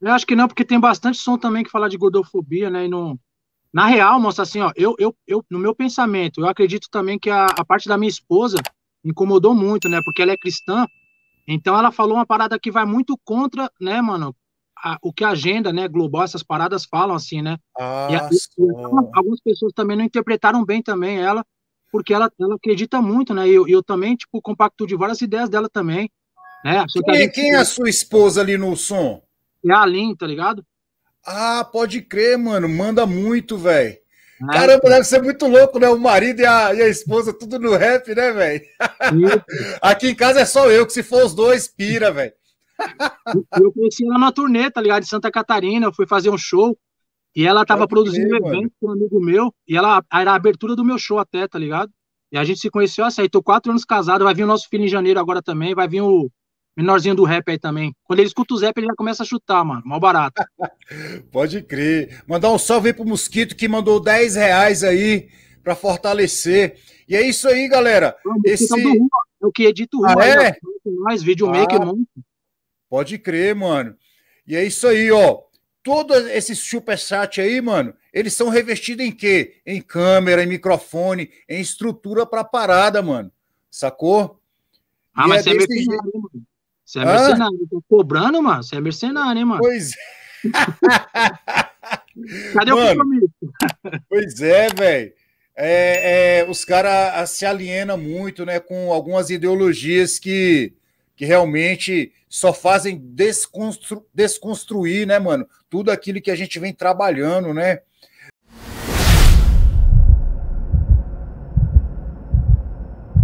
Eu acho que não, porque tem bastante som também que fala de godofobia, né? E não... Na real, moça, assim, ó, eu, eu, eu, no meu pensamento, eu acredito também que a, a parte da minha esposa incomodou muito, né? Porque ela é cristã, então ela falou uma parada que vai muito contra, né, mano, a, o que a agenda, né, global, essas paradas falam, assim, né? Ah, e, a, algumas pessoas também não interpretaram bem também ela, porque ela, ela acredita muito, né? E eu, eu também, tipo, compacto de várias ideias dela também. Né? Quem, é, quem é a sua esposa ali no som? é além, tá ligado? Ah, pode crer, mano. Manda muito, velho. É, Caramba, deve ser muito louco, né? O marido e a, e a esposa, tudo no rap, né, velho? Aqui em casa é só eu, que se for os dois, pira, velho. eu conheci ela numa turnê, tá ligado? De Santa Catarina, eu fui fazer um show. E ela tava Pode produzindo crer, um evento mano. com um amigo meu, e ela era a abertura do meu show até, tá ligado? E a gente se conheceu assim, aí tô quatro anos casado, vai vir o nosso filho em janeiro agora também, vai vir o, Menorzinho do rap aí também. Quando ele escuta o Zé, ele já começa a chutar, mano. Mal barato. Pode crer. Mandar um salve aí pro Mosquito que mandou 10 reais aí para fortalecer. E é isso aí, galera. Ah, é mano, Esse... É o que edito ah, é? mais vídeo ah, Pode crer, mano. E é isso aí, ó. Todos esses superchat aí, mano, eles são revestidos em quê? Em câmera, em microfone, em estrutura pra parada, mano. Sacou? Ah, e mas é você é desse... é você é mercenário, ah? tá cobrando, mano. Você é mercenário, hein, mano? Pois é. Cadê mano, o compromisso? Pois é, velho. É, é, os caras ah, se alienam muito né, com algumas ideologias que, que realmente só fazem desconstru, desconstruir, né, mano, tudo aquilo que a gente vem trabalhando, né?